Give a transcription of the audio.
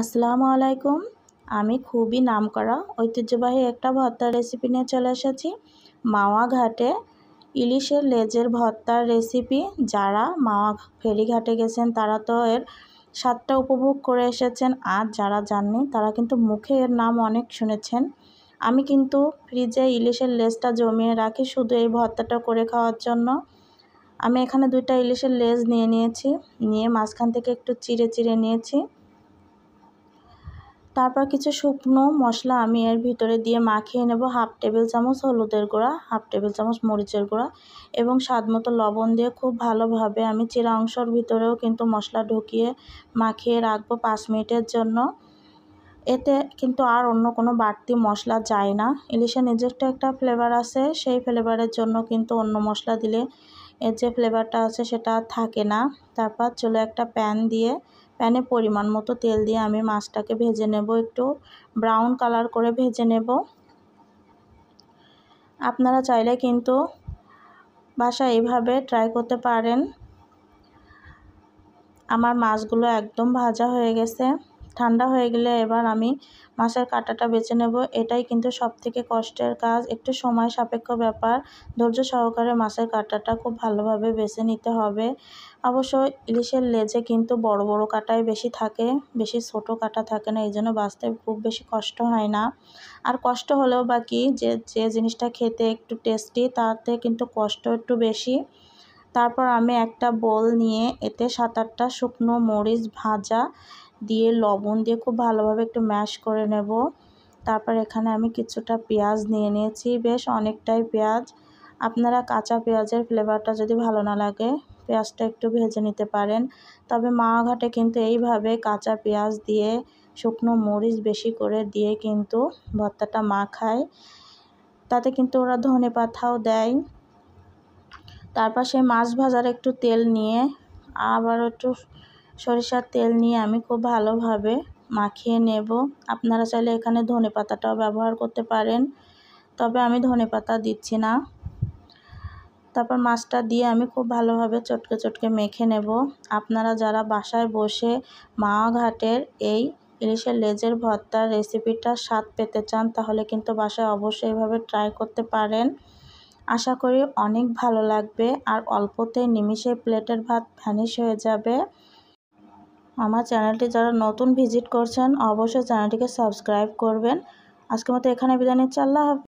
আসসালামু আলাইকুম আমি খুবই নাম করা ঐতিহ্যবাহী একটা ভর্তার রেসিপি নিয়ে চলে এসেছি মাওয়া ঘাটে ইলিশের লেজের ভর্তার রেসিপি যারা মাওয়া ফেরিঘাটে গেছেন তারা তো এর স্বাদটা উপভোগ করে এসেছেন আর যারা জাননি তারা কিন্তু মুখে এর নাম অনেক শুনেছেন আমি কিন্তু ফ্রিজে ইলিশের লেজটা জমিয়ে রাখি শুধু এই ভর্তাটা করে খাওয়ার জন্য আমি এখানে দুইটা ইলিশের লেজ নিয়ে নিয়েছি নিয়ে মাঝখান থেকে একটু চিড়ে চিড়ে নিয়েছি তারপর কিছু শুকনো মশলা আমি এর ভিতরে দিয়ে মাখিয়ে নেব হাফ টেবিল চামচ হলুদের গুঁড়া হাফ টেবিল চামচ মরিচের গুঁড়া এবং স্বাদ মতো লবণ দিয়ে খুব ভালোভাবে আমি চিরা অংশর ভিতরেও কিন্তু মশলা ঢুকিয়ে মাখিয়ে রাখবো পাঁচ মিনিটের জন্য এতে কিন্তু আর অন্য কোনো বাড়তি মশলা যায় না ইলিশে নিজস্ব একটা ফ্লেভার আছে সেই ফ্লেভারের জন্য কিন্তু অন্য মশলা দিলে এর যে ফ্লেভারটা আছে সেটা আর থাকে না তারপর চলে একটা প্যান দিয়ে প্যানে পরিমাণ মতো তেল দিয়ে আমি মাছটাকে ভেজে নেব একটু ব্রাউন কালার করে ভেজে নেব আপনারা চাইলে কিন্তু বাসা এইভাবে ট্রাই করতে পারেন আমার মাছগুলো একদম ভাজা হয়ে গেছে ঠান্ডা হয়ে গেলে এবার আমি মাছের কাঁটাটা বেছে নেব এটাই কিন্তু সব থেকে কষ্টের কাজ একটু সময় সাপেক্ষ ব্যাপার ধৈর্য সহকারে মাছের কাঁটাটা খুব ভালোভাবে বেছে নিতে হবে অবশ্য ইলিশের লেজে কিন্তু বড় বড় কাঁটাই বেশি থাকে বেশি ছোট কাঁটা থাকে না এই জন্য বাঁচতে খুব বেশি কষ্ট হয় না আর কষ্ট হলেও বাকি যে যে জিনিসটা খেতে একটু টেস্টি তাতে কিন্তু কষ্ট একটু বেশি তারপর আমি একটা বোল নিয়ে এতে সাত আটটা শুকনো মরিচ ভাজা দিয়ে লবণ দিয়ে খুব ভালোভাবে একটু ম্যাশ করে নেব তারপর এখানে আমি কিছুটা পেঁয়াজ নিয়ে নিয়েছি বেশ অনেকটাই পেঁয়াজ আপনারা কাঁচা পেঁয়াজের ফ্লেভারটা যদি ভালো না লাগে পেঁয়াজটা একটু ভেজে নিতে পারেন তবে মাঘাটে কিন্তু এইভাবে কাঁচা পেঁয়াজ দিয়ে শুকনো মরিচ বেশি করে দিয়ে কিন্তু ভর্তাটা মাখায় তাতে কিন্তু ওরা ধনে পাতাও দেয় তারপর সেই মাছ ভাজার একটু তেল নিয়ে আবার একটু সরিষার তেল নিয়ে আমি খুব ভালোভাবে মাখিয়ে নেব আপনারা চাইলে এখানে ধনে পাতাটাও ব্যবহার করতে পারেন তবে আমি ধনে পাতা দিচ্ছি না তারপর মাছটা দিয়ে আমি খুব ভালোভাবে চটকে চটকে মেখে নেব আপনারা যারা বাসায় বসে মাওয়া ঘাটের এই ইলিশের লেজের ভর্তার রেসিপিটা স্বাদ পেতে চান তাহলে কিন্তু বাসায় অবশ্যই এভাবে ট্রাই করতে পারেন আশা করি অনেক ভালো লাগবে আর অল্পতে নিমিষে প্লেটের ভাত ভ্যানিশ হয়ে যাবে আমার চ্যানেলটি যারা নতুন ভিজিট করছেন অবশ্যই চ্যানেলটিকে সাবস্ক্রাইব করবেন আজকের মতো এখানে বিদায় নিচ্ছি আল্লাহ